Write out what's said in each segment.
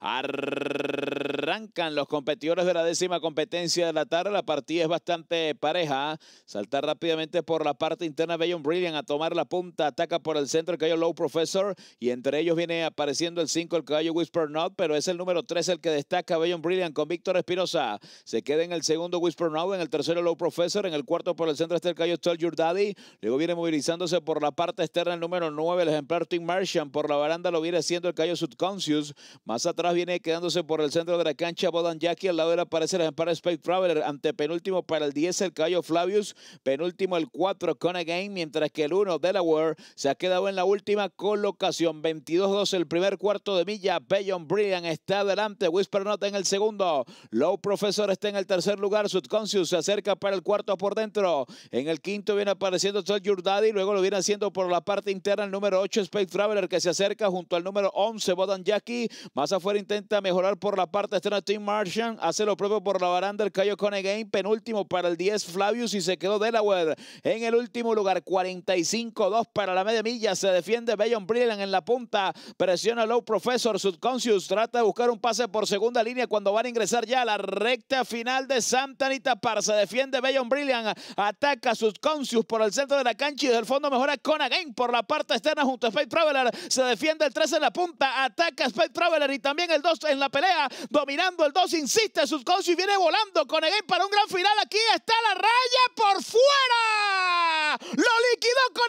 Arr- Arrancan los competidores de la décima competencia de la tarde. La partida es bastante pareja. Saltar rápidamente por la parte interna Bayon Brilliant a tomar la punta. Ataca por el centro el caballo Low Professor. Y entre ellos viene apareciendo el 5, el callo Whisper Not. Pero es el número 3 el que destaca Bayon Brilliant con Víctor Espinosa. Se queda en el segundo Whisper Not en el tercero Low Professor, en el cuarto por el centro está el callo Tell Your Daddy. Luego viene movilizándose por la parte externa el número 9, el ejemplar Tim Martian. Por la baranda lo viene haciendo el callo Subconscious. Más atrás viene quedándose por el centro de la cancha Bodan Jackie. Al lado era aparece el para Space Traveler. Ante penúltimo para el 10 el caballo Flavius. Penúltimo el 4 con Mientras que el 1 Delaware se ha quedado en la última colocación. 22-2 el primer cuarto de milla. Bayon Brian está adelante. Whisper Not en el segundo. Low Professor está en el tercer lugar. Subconscious se acerca para el cuarto por dentro. En el quinto viene apareciendo Your Daddy. Luego lo viene haciendo por la parte interna el número 8 Space Traveler que se acerca junto al número 11 Bodan Jackie. Más afuera intenta mejorar por la parte a Tim Martian. Hace lo propio por la baranda el Cayo Game Penúltimo para el 10 Flavius y se quedó Delaware en el último lugar. 45-2 para la media milla. Se defiende Bayon Brillan en la punta. Presiona Low Professor. Subconscious trata de buscar un pase por segunda línea cuando van a ingresar ya a la recta final de Santa Anita Par. Se defiende Bayon Brillian Ataca Subconscious por el centro de la cancha y desde fondo mejora Game por la parte externa junto a Space Traveler. Se defiende el 3 en la punta. Ataca Space Traveler y también el 2 en la pelea. Domina Mirando el 2, insiste Subconscious viene volando con para un gran final. Aquí está la raya por fuera. Lo liquidó con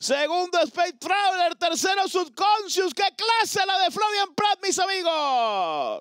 Segundo Space Traveler, tercero Subconscious. ¡Qué clase la de Florian Pratt, mis amigos!